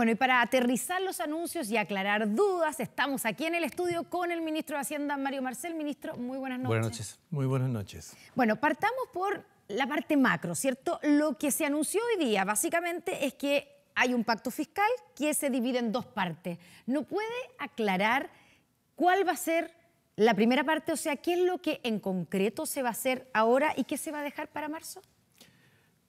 Bueno, y para aterrizar los anuncios y aclarar dudas, estamos aquí en el estudio con el ministro de Hacienda, Mario Marcel. Ministro, muy buenas noches. Buenas noches. Muy buenas noches. Bueno, partamos por la parte macro, ¿cierto? Lo que se anunció hoy día básicamente es que hay un pacto fiscal que se divide en dos partes. ¿No puede aclarar cuál va a ser la primera parte? O sea, ¿qué es lo que en concreto se va a hacer ahora y qué se va a dejar para marzo?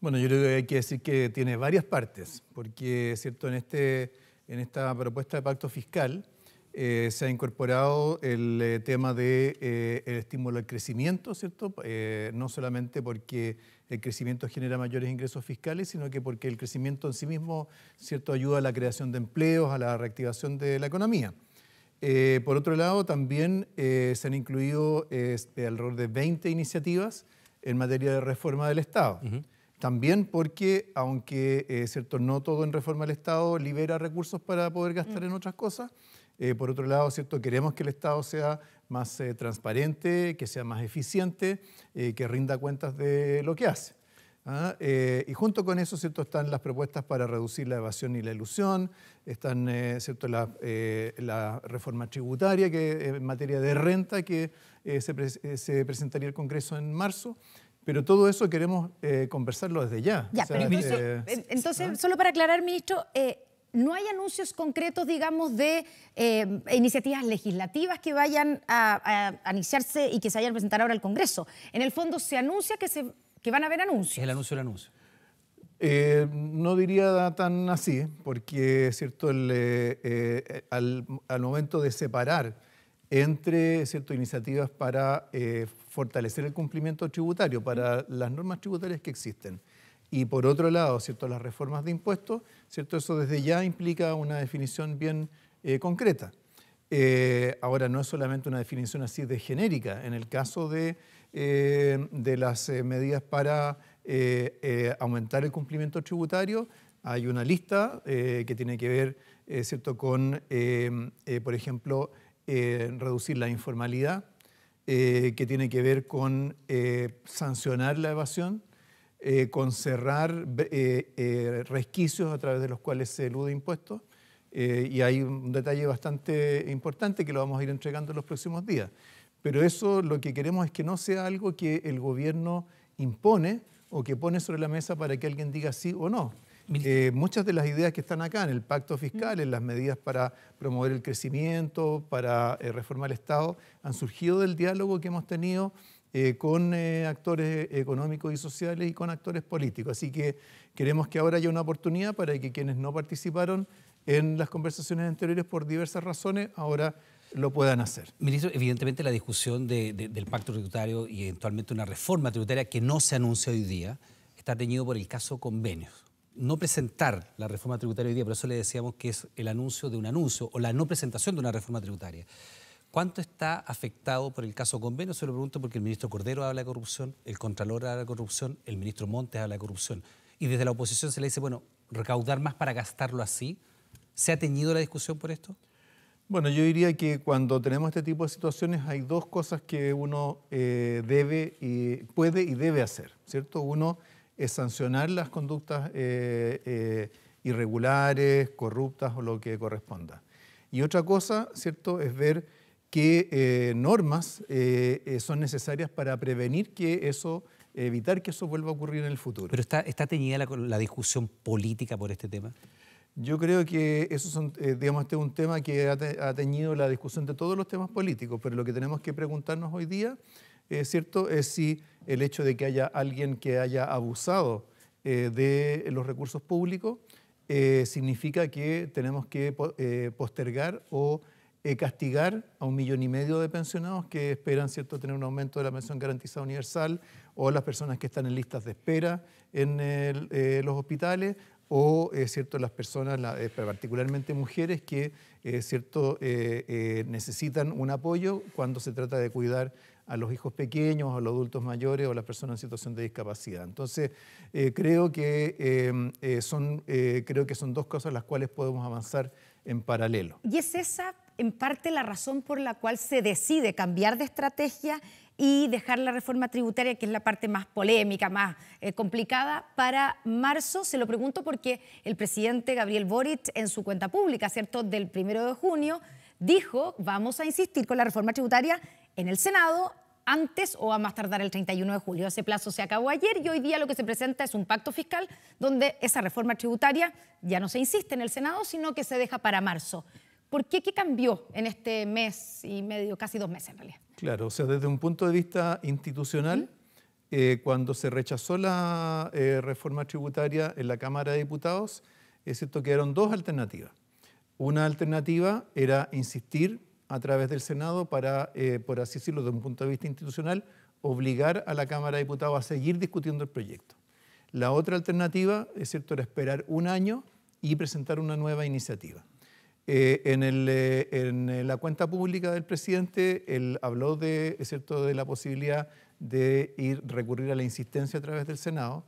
Bueno, yo creo que hay que decir que tiene varias partes, porque cierto en, este, en esta propuesta de pacto fiscal eh, se ha incorporado el eh, tema de eh, el estímulo al crecimiento, cierto, no solamente porque el crecimiento genera mayores ingresos fiscales, sino que porque el crecimiento en sí mismo, cierto, ayuda a la creación de empleos, a la reactivación de la economía. por otro lado, también se han incluido el este, alrededor de 20 iniciativas en materia de reforma del Estado. También porque, aunque eh, cierto, no todo en reforma del Estado libera recursos para poder gastar mm. en otras cosas, eh, por otro lado, cierto, queremos que el Estado sea más eh, transparente, que sea más eficiente, que rinda cuentas de lo que hace. ¿ah? y junto con eso ¿cierto? están las propuestas para reducir la evasión y la ilusión, están ¿cierto? La, reforma tributaria que, en materia de renta que se, se presentaría el Congreso en marzo, pero todo eso queremos eh, conversarlo desde ya. entonces, solo para aclarar, ministro, eh, no hay anuncios concretos, digamos, de eh, iniciativas legislativas que vayan a, iniciarse y que se vayan a presentar ahora al Congreso. En el fondo se anuncia que, se, van a haber anuncios. El anuncio, el anuncio. no diría tan así, porque es cierto, al, momento de separar entre iniciativas para eh, fortalecer el cumplimiento tributario, para las normas tributarias que existen. Y por otro lado, ¿cierto? las reformas de impuestos, ¿cierto? eso desde ya implica una definición bien eh, concreta. Eh, ahora, no es solamente una definición así de genérica. En el caso de, de las medidas para aumentar el cumplimiento tributario, hay una lista que tiene que ver ¿cierto? con, por ejemplo, eh, reducir la informalidad, eh, que tiene que ver con eh, sancionar la evasión, con cerrar resquicios a través de los cuales se elude impuestos. y hay un detalle bastante importante que lo vamos a ir entregando en los próximos días. Pero eso lo que queremos es que no sea algo que el gobierno impone o que pone sobre la mesa para que alguien diga sí o no eh, muchas de las ideas que están acá en el pacto fiscal, en las medidas para promover el crecimiento, para eh, reformar el Estado, han surgido del diálogo que hemos tenido eh, con actores económicos y sociales y con actores políticos. Así que queremos que ahora haya una oportunidad para que quienes no participaron en las conversaciones anteriores por diversas razones, ahora lo puedan hacer. Ministro, evidentemente la discusión del pacto tributario y eventualmente una reforma tributaria que no se anuncia hoy día está teñido por el caso convenios no presentar la reforma tributaria hoy día, por eso le decíamos que es el anuncio de un anuncio o la no presentación de una reforma tributaria. ¿Cuánto está afectado por el caso convenio? Se lo pregunto porque el ministro Cordero habla de corrupción, el Contralor habla de corrupción, el ministro Montes habla de corrupción. Y desde la oposición se le dice, bueno, recaudar más para gastarlo así. ¿Se ha teñido la discusión por esto? Bueno, yo diría que cuando tenemos este tipo de situaciones hay dos cosas que uno eh, debe y puede y debe hacer, ¿cierto? Uno es sancionar las conductas eh, eh, irregulares, corruptas o lo que corresponda. Y otra cosa, ¿cierto?, es ver qué eh, normas son necesarias para prevenir que eso, evitar que eso vuelva a ocurrir en el futuro. Pero está, está teñida la, discusión política por este tema. Yo creo que eso son, digamos, este es un tema que ha, ha, teñido la discusión de todos los temas políticos, pero lo que tenemos que preguntarnos hoy día es ¿cierto? Es si el hecho de que haya alguien que haya abusado eh, de los recursos públicos eh, significa que tenemos que eh, postergar o castigar a un millón y medio de pensionados que esperan ¿cierto? tener un aumento de la pensión garantizada universal o las personas que están en listas de espera en los hospitales o es cierto, las personas, particularmente mujeres, que cierto, necesitan un apoyo cuando se trata de cuidar a los hijos pequeños, a los adultos mayores o a las personas en situación de discapacidad. Entonces, eh, creo, que, em, eh, son, eh, creo que son dos cosas las cuales podemos avanzar en paralelo. ¿Y es esa en parte la razón por la cual se decide cambiar de estrategia y dejar la reforma tributaria, que es la parte más polémica, más complicada, para marzo. Se lo pregunto porque el presidente Gabriel Boric en su cuenta pública, ¿cierto?, del primero de junio, dijo, vamos a insistir con la reforma tributaria en el Senado antes o a más tardar el 31 de julio. Ese plazo se acabó ayer y hoy día lo que se presenta es un pacto fiscal donde esa reforma tributaria ya no se insiste en el Senado, sino que se deja para marzo. ¿Por qué? ¿Qué cambió en este mes y medio, casi dos meses en realidad? Claro, o sea, desde un punto de vista institucional, eh, cuando se rechazó la eh, reforma tributaria en la Cámara de Diputados, es cierto, eran dos alternativas. Una alternativa era insistir a través del Senado para, eh, por así decirlo, desde un punto de vista institucional, obligar a la Cámara de Diputados a seguir discutiendo el proyecto. La otra alternativa, es cierto, era esperar un año y presentar una nueva iniciativa. Eh, en, eh, la cuenta pública del presidente, él habló de, es cierto, de la posibilidad de ir recurrir a la insistencia a través del Senado.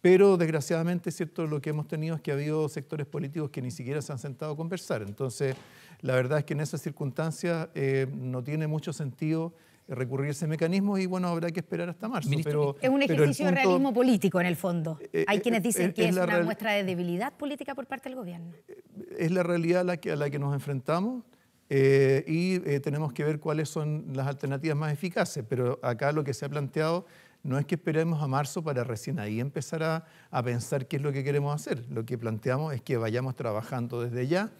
Pero desgraciadamente, ¿cierto? Lo que hemos tenido es que ha habido sectores políticos que ni siquiera se han sentado a conversar. Entonces, la verdad es que en esas circunstancias eh, no tiene mucho sentido recurrir a ese mecanismo y bueno, habrá que esperar hasta marzo. Pero, es un ejercicio de realismo político en el fondo. Eh, eh, Hay quienes dicen que es, una muestra de debilidad política por parte del gobierno. Es la realidad a la que, nos enfrentamos y tenemos que ver cuáles son las alternativas más eficaces, pero acá lo que se ha planteado no es que esperemos a marzo para recién ahí empezar a, pensar qué es lo que queremos hacer. Lo que planteamos es que vayamos trabajando desde ya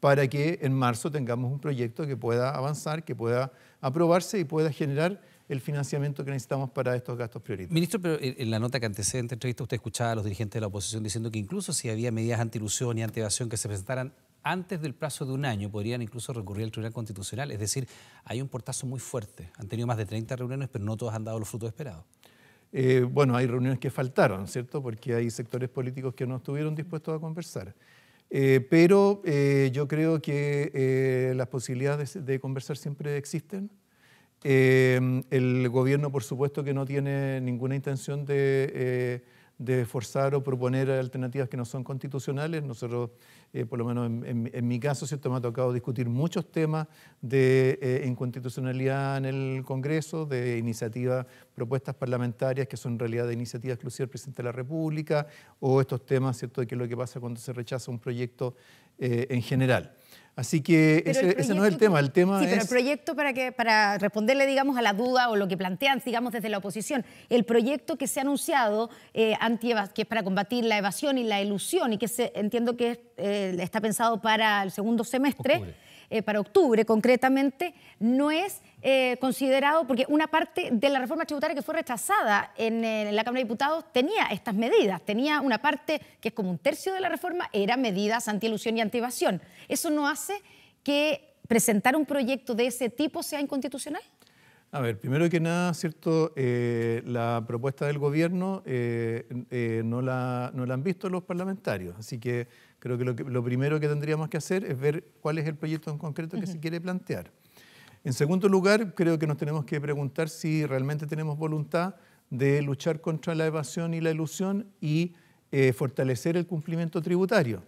para que en marzo tengamos un proyecto que pueda avanzar, que pueda aprobarse y pueda generar el financiamiento que necesitamos para estos gastos prioritarios. Ministro, pero en la nota que antecedente entrevista usted escuchaba a los dirigentes de la oposición diciendo que incluso si había medidas ilusión y evasión que se presentaran antes del plazo de un año podrían incluso recurrir al Tribunal Constitucional. Es decir, hay un portazo muy fuerte. Han tenido más de 30 reuniones, pero no todos han dado los frutos esperados. Eh, bueno, hay reuniones que faltaron, ¿cierto? Porque hay sectores políticos que no estuvieron dispuestos a conversar. Eh, pero eh, yo creo que las posibilidades de, conversar siempre existen. el gobierno, por supuesto, que no tiene ninguna intención de de forzar o proponer alternativas que no son constitucionales. Nosotros, eh, por lo menos en, mi caso, ¿cierto? me ha tocado discutir muchos temas de eh, inconstitucionalidad en el Congreso, de iniciativas, propuestas parlamentarias que son en realidad de iniciativa exclusiva del presidente de la República, o estos temas ¿cierto? de qué es lo que pasa cuando se rechaza un proyecto eh, en general. Así que ese, no es el tema, el tema sí, pero el proyecto, para, que, para responderle, digamos, a la duda o lo que plantean, digamos, desde la oposición, el proyecto que se ha anunciado, eh, anti que es para combatir la evasión y la ilusión, y que se, entiendo que eh, está pensado para el segundo semestre... Eh, para octubre concretamente, no es eh, considerado, porque una parte de la reforma tributaria que fue rechazada en, eh, la Cámara de Diputados tenía estas medidas, tenía una parte que es como un tercio de la reforma, era medidas antielusión y anti-evasión. ¿Eso no hace que presentar un proyecto de ese tipo sea inconstitucional? A ver, primero que nada, ¿cierto? Eh, la propuesta del gobierno eh, eh, no, la, no, la, han visto los parlamentarios, así que creo que lo, primero que tendríamos que hacer es ver cuál es el proyecto en concreto que se quiere plantear. En segundo lugar, creo que nos tenemos que preguntar si realmente tenemos voluntad de luchar contra la evasión y la ilusión y fortalecer el cumplimiento tributario.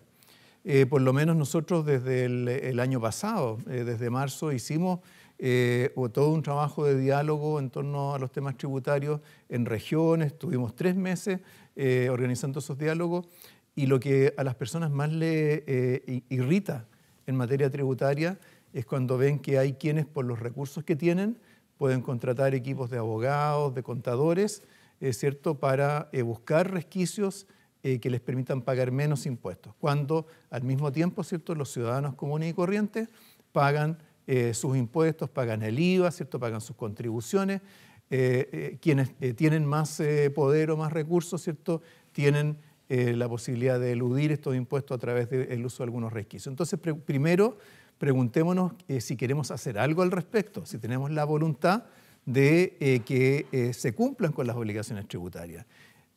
por lo menos nosotros desde el, el año pasado, desde marzo, hicimos eh, o todo un trabajo de diálogo en torno a los temas tributarios en regiones. Tuvimos tres meses eh, organizando esos diálogos y lo que a las personas más le eh, irrita en materia tributaria es cuando ven que hay quienes por los recursos que tienen pueden contratar equipos de abogados, de contadores, ¿cierto? para eh, buscar resquicios que les permitan pagar menos impuestos, cuando al mismo tiempo ¿cierto? los ciudadanos comunes y corrientes pagan eh, sus impuestos, pagan el IVA, ¿cierto? pagan sus contribuciones. Eh, eh, quienes tienen más poder o más recursos, ¿cierto? tienen la posibilidad de eludir estos impuestos a través del uso de algunos resquicios. Entonces, primero, preguntémonos si queremos hacer algo al respecto, si tenemos la voluntad de que se cumplan con las obligaciones tributarias.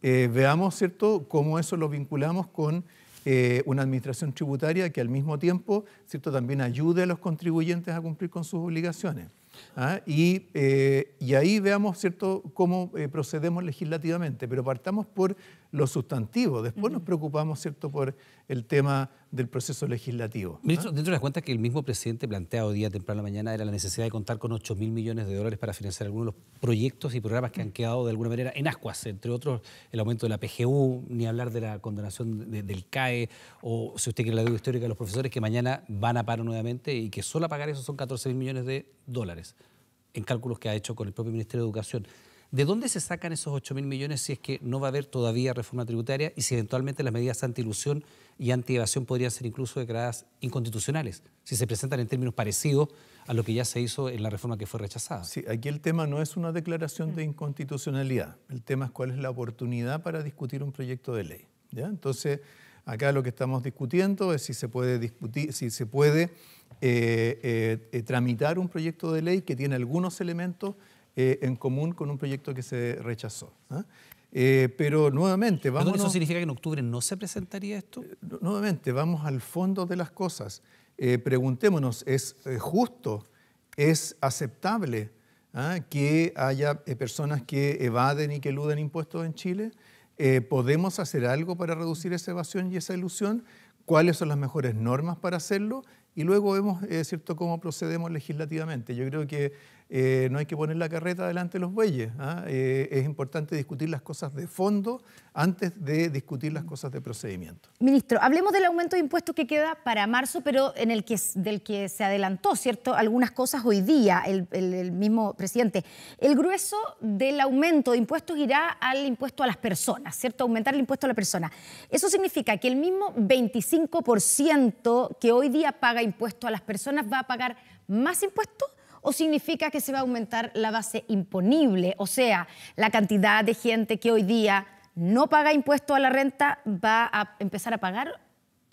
veamos, ¿cierto?, cómo eso lo vinculamos con eh, una administración tributaria que al mismo tiempo ¿cierto? también ayude a los contribuyentes a cumplir con sus obligaciones. ¿ah? Eh, y, ahí veamos ¿cierto? cómo eh, procedemos legislativamente, pero partamos por lo sustantivo, Después nos preocupamos, ¿cierto?, por el tema del proceso legislativo. Ministro, dentro de las cuentas que el mismo presidente planteado día temprano la mañana era la necesidad de contar con 8 mil millones de dólares para financiar algunos de los proyectos y programas que han mm. quedado de alguna manera en ascuas, entre otros el aumento de la PGU, ni hablar de la condenación del CAE, o si usted quiere la deuda histórica de los profesores que mañana van a paro nuevamente y que solo a pagar eso son 14 mil millones de dólares, en cálculos que ha hecho con el propio Ministerio de Educación. ¿De dónde se sacan esos 8 mil millones si es que no va a haber todavía reforma tributaria y si eventualmente las medidas anti-ilusión y anti-evasión podrían ser incluso declaradas inconstitucionales, si se presentan en términos parecidos a lo que ya se hizo en la reforma que fue rechazada? Sí, aquí el tema no es una declaración de mm. inconstitucionalidad, el tema es cuál es la oportunidad para discutir un proyecto de ley. ¿ya? Entonces, acá lo que estamos discutiendo es si se puede discutir, si se puede eh, eh, eh, tramitar un proyecto de ley que tiene algunos elementos eh, en común con un proyecto que se rechazó. ¿ah? Eh, pero nuevamente, vamos. ¿Eso significa que en octubre no se presentaría esto? Eh, nuevamente, vamos al fondo de las cosas. preguntémonos, ¿es justo? ¿Es aceptable ¿ah? que haya personas que evaden y que eluden impuestos en Chile? ¿Podemos hacer algo para reducir esa evasión y esa ilusión? ¿Cuáles son las mejores normas para hacerlo? y luego vemos, es cierto, cómo procedemos legislativamente. Yo creo que eh, no hay que poner la carreta delante de los bueyes. ¿ah? Eh, es importante discutir las cosas de fondo antes de discutir las mm. cosas de procedimiento. Ministro, hablemos del aumento de impuestos que queda para marzo, pero en el que, del que se adelantó, ¿cierto? Algunas cosas hoy día, el, mismo presidente. El grueso del aumento de impuestos irá al impuesto a las personas, ¿cierto? Aumentar el impuesto a la persona. Eso significa que el mismo 25% que hoy día paga impuesto a las personas va a pagar más impuestos o significa que se va a aumentar la base imponible, o sea, la cantidad de gente que hoy día no paga impuesto a la renta va a empezar a pagar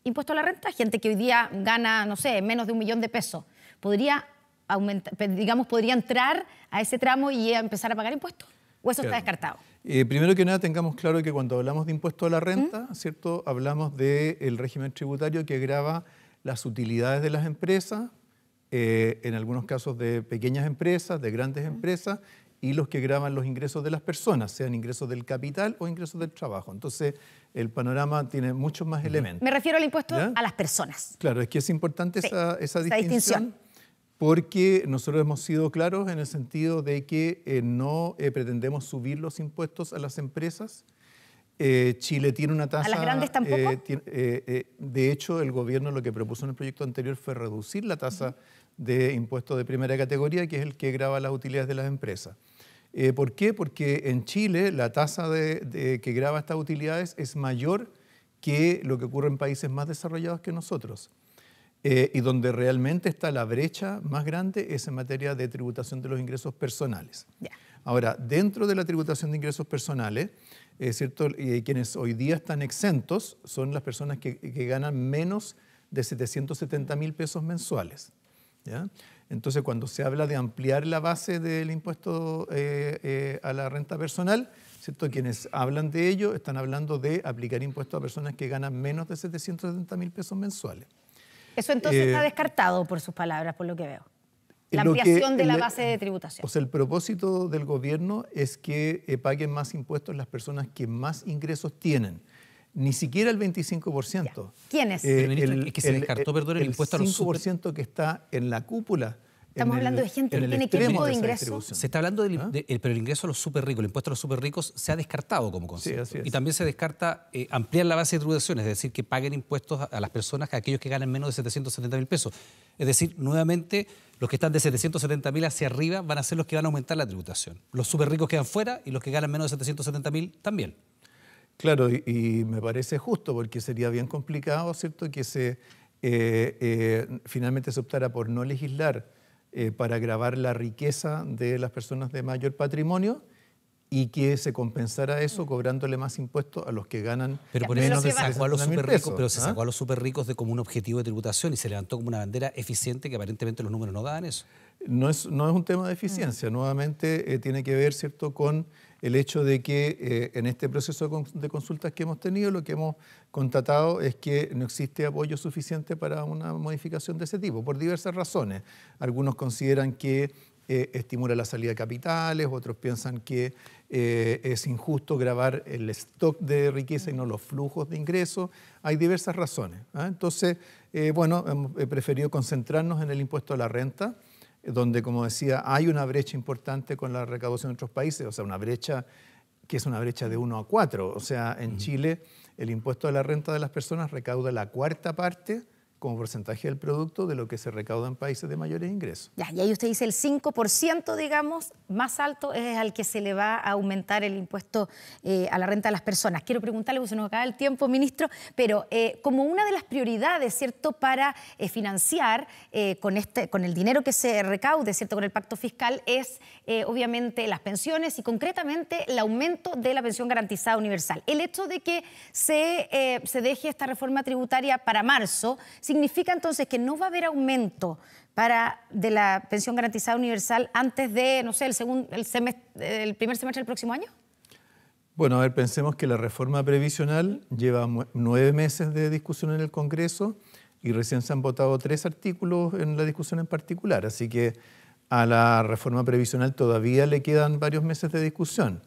impuesto a la renta, gente que hoy día gana, no sé, menos de un millón de pesos. ¿Podría aumentar, digamos, podría entrar a ese tramo y empezar a pagar impuestos? ¿O eso está descartado? Eh, primero que nada, tengamos claro que cuando hablamos de impuesto a la renta, ¿cierto? Hablamos del régimen tributario que grava las utilidades de las empresas, eh, en algunos casos de pequeñas empresas, de grandes empresas, y los que graban los ingresos de las personas, sean ingresos del capital o ingresos del trabajo. Entonces, el panorama tiene muchos más elementos. Me refiero al impuesto a las personas. Claro, es que es importante esa, distinción, Porque nosotros hemos sido claros en el sentido de que eh, no eh, pretendemos subir los impuestos a las empresas. Chile tiene una tasa... ¿A las grandes tampoco? de hecho, el gobierno lo que propuso en el proyecto anterior fue reducir la tasa de impuestos de primera categoría, que es el que graba las utilidades de las empresas. Eh, ¿Por qué? Porque en Chile la tasa de, que graba estas utilidades es mayor que lo que ocurre en países más desarrollados que nosotros. Eh, y donde realmente está la brecha más grande es en materia de tributación de los ingresos personales. Ahora, dentro de la tributación de ingresos personales, cierto, eh, quienes hoy día están exentos son las personas que ganan menos de 770 mil pesos mensuales. Entonces, cuando se habla de ampliar la base del impuesto eh, eh, a la renta personal, ¿cierto? quienes hablan de ello están hablando de aplicar impuestos a personas que ganan menos de 770 mil pesos mensuales. Eso entonces eh, está descartado por sus palabras, por lo que veo. La ampliación de la base de tributación. Pues el propósito del gobierno es que paguen más impuestos las personas que más ingresos tienen. Ni siquiera el 25%. ¿Quién es? Eh, es que se descartó, perdón, el, impuesto a los que está en la cúpula. Estamos hablando de gente que tiene que tipo ingreso. Se está hablando del ¿Ah? pero el ingreso a los super ricos, el impuesto a los super ricos se ha descartado como concepto. Sí, y también se descarta eh, ampliar la base de tributación, es decir, que paguen impuestos a, las personas, a aquellos que ganan menos de 770 mil pesos. Es decir, nuevamente, los que están de 770 mil hacia arriba van a ser los que van a aumentar la tributación. Los super ricos quedan fuera y los que ganan menos de 770 mil también. Claro, y, me parece justo porque sería bien complicado, ¿cierto?, que se, eh, eh, finalmente se optara por no legislar eh, para grabar la riqueza de las personas de mayor patrimonio y que se compensara eso mm. cobrándole más impuestos a los que ganan pero menos los pero se ¿ah? sacó a los super ricos de como un objetivo de tributación y se levantó como una bandera eficiente que aparentemente los números no dan eso. No es, no es un tema de mm. eficiencia, nuevamente tiene que ver, ¿cierto?, con el hecho de que eh, en este proceso de consultas que hemos tenido, lo que hemos constatado es que no existe apoyo suficiente para una modificación de ese tipo, por diversas razones. Algunos consideran que eh, estimula la salida de capitales, otros piensan que eh, es injusto grabar el stock de riqueza y no los flujos de ingresos. Hay diversas razones. ¿ah? Entonces, bueno, hemos preferido concentrarnos en el impuesto a la renta donde, como decía, hay una brecha importante con la recaudación de otros países, o sea, una brecha que es una brecha de 1 a 4. O sea, en Chile el impuesto a la renta de las personas recauda la cuarta parte como porcentaje del producto de lo que se recauda en países de mayores ingresos. Ya, y ahí usted dice el 5%, digamos, más alto es al que se le va a aumentar el impuesto eh, a la renta de las personas. Quiero preguntarle, porque se nos acaba el tiempo, ministro, pero eh, como una de las prioridades, ¿cierto?, para eh, financiar con, este, con el dinero que se recaude, ¿cierto?, con el pacto fiscal, es obviamente las pensiones y concretamente el aumento de la pensión garantizada universal. El hecho de que se, se deje esta reforma tributaria para marzo, significa entonces que no va a haber aumento para, de la pensión garantizada universal antes de, no sé, el, el, primer semestre del próximo año? Bueno, a ver, pensemos que la reforma previsional lleva nueve meses de discusión en el Congreso y recién se han votado tres artículos en la discusión en particular, así que a la reforma previsional todavía le quedan varios meses de discusión.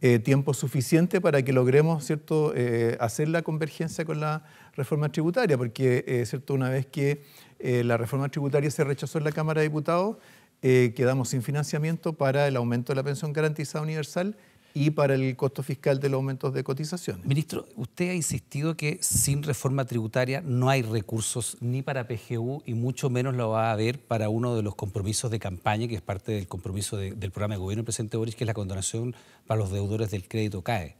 Eh, tiempo suficiente para que logremos ¿cierto? Eh, hacer la convergencia con la reforma tributaria, porque eh, ¿cierto? una vez que la reforma tributaria se rechazó en la Cámara de Diputados, quedamos sin financiamiento para el aumento de la pensión garantizada universal y para el costo fiscal de los aumentos de cotizaciones. Ministro, usted ha insistido que sin reforma tributaria no hay recursos ni para PGU y mucho menos lo va a haber para uno de los compromisos de campaña, que es parte del compromiso del programa de gobierno del presidente Boris, que es la condonación para los deudores del crédito CAE.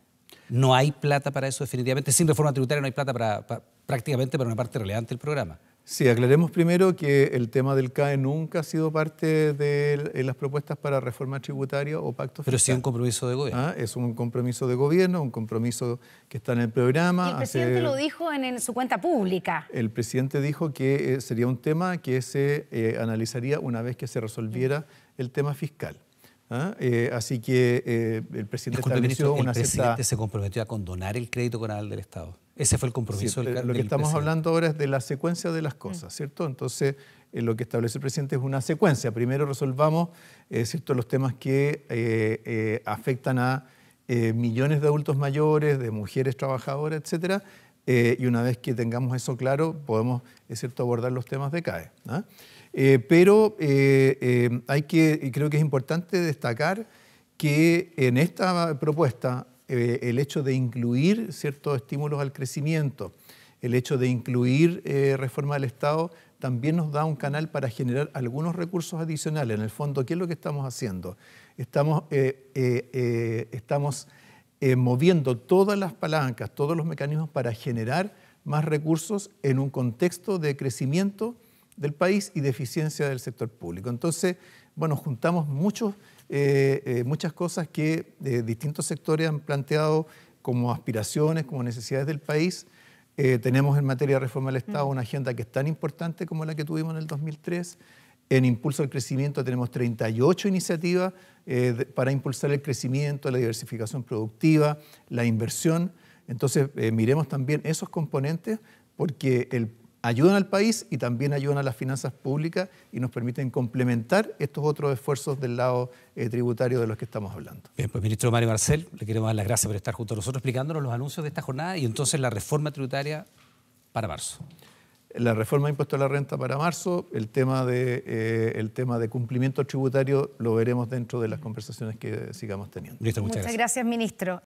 No hay plata para eso definitivamente. Sin reforma tributaria no hay plata para, prácticamente para una parte relevante del programa. Sí, aclaremos primero que el tema del CAE nunca ha sido parte de las propuestas para reforma tributaria o pacto fiscal. Pero sí un compromiso de gobierno. Ah, es un compromiso de gobierno, un compromiso que está en el programa. Y el presidente lo dijo en, su cuenta pública. El presidente dijo que eh, sería un tema que se eh, analizaría una vez que se resolviera el tema fiscal. Ah, eh, así que el presidente Disculpe, se comprometió a condonar el crédito coral del Estado. Ese fue el compromiso del Lo que estamos hablando ahora es de la secuencia de las mm. cosas, ¿cierto? Entonces, eh, lo que establece el presidente es una secuencia. Primero resolvamos eh, los temas que eh, afectan a millones de adultos mayores, de mujeres trabajadoras, etc. y una vez que tengamos eso claro, podemos cierto, abordar los temas de CAE. ¿ah? pero hay que, creo que es importante destacar que en esta propuesta eh, el hecho de incluir ciertos estímulos al crecimiento, el hecho de incluir eh, reforma del Estado, también nos da un canal para generar algunos recursos adicionales. En el fondo, ¿qué es lo que estamos haciendo? Estamos, eh, estamos moviendo todas las palancas, todos los mecanismos para generar más recursos en un contexto de crecimiento del país y de eficiencia del sector público. Entonces, bueno, juntamos muchos eh, eh, muchas cosas que eh, distintos sectores han planteado como aspiraciones, como necesidades del país. tenemos en materia de reforma del Estado mm. una agenda que es tan importante como la que tuvimos en el 2003. En impulso al crecimiento tenemos 38 iniciativas para impulsar el crecimiento, la diversificación productiva, la inversión. Entonces, miremos también esos componentes porque el ayudan al país y también ayudan a las finanzas públicas y nos permiten complementar estos otros esfuerzos del lado eh, tributario de los que estamos hablando. Bien, pues ministro Mario Marcel, le queremos dar las gracias por estar junto a nosotros explicándonos los anuncios de esta jornada y entonces la reforma tributaria para marzo. La reforma de impuesto a la renta para marzo, el tema de, eh, el tema de cumplimiento tributario lo veremos dentro de las conversaciones que sigamos teniendo. muchas, gracias, ministro.